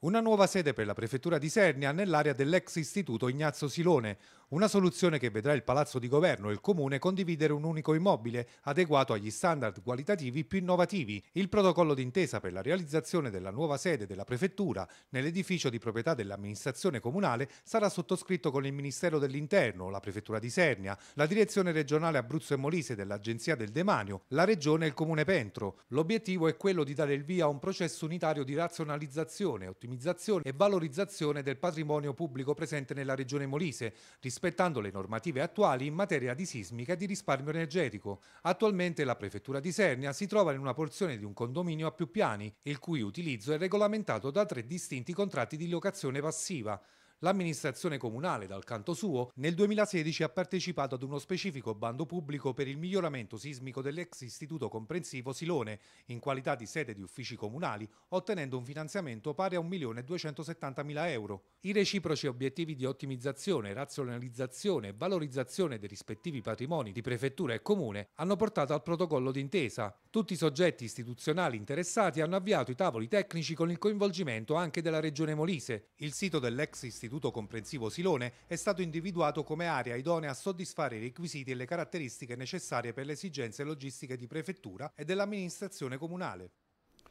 Una nuova sede per la prefettura di Sernia nell'area dell'ex istituto Ignazio Silone, una soluzione che vedrà il Palazzo di Governo e il Comune condividere un unico immobile adeguato agli standard qualitativi più innovativi. Il protocollo d'intesa per la realizzazione della nuova sede della Prefettura nell'edificio di proprietà dell'amministrazione comunale sarà sottoscritto con il Ministero dell'Interno, la Prefettura di Sernia, la Direzione regionale Abruzzo e Molise dell'Agenzia del Demanio, la Regione e il Comune Pentro. L'obiettivo è quello di dare il via a un processo unitario di razionalizzazione, ottimizzazione e valorizzazione del patrimonio pubblico presente nella Regione Molise, rispettando le normative attuali in materia di sismica e di risparmio energetico. Attualmente la prefettura di Sernia si trova in una porzione di un condominio a più piani, il cui utilizzo è regolamentato da tre distinti contratti di locazione passiva. L'amministrazione comunale, dal canto suo, nel 2016 ha partecipato ad uno specifico bando pubblico per il miglioramento sismico dell'ex istituto comprensivo Silone, in qualità di sede di uffici comunali, ottenendo un finanziamento pari a 1.270.000 euro. I reciproci obiettivi di ottimizzazione, razionalizzazione e valorizzazione dei rispettivi patrimoni di prefettura e comune hanno portato al protocollo d'intesa, tutti i soggetti istituzionali interessati hanno avviato i tavoli tecnici con il coinvolgimento anche della Regione Molise. Il sito dell'ex Istituto Comprensivo Silone è stato individuato come area idonea a soddisfare i requisiti e le caratteristiche necessarie per le esigenze logistiche di prefettura e dell'amministrazione comunale.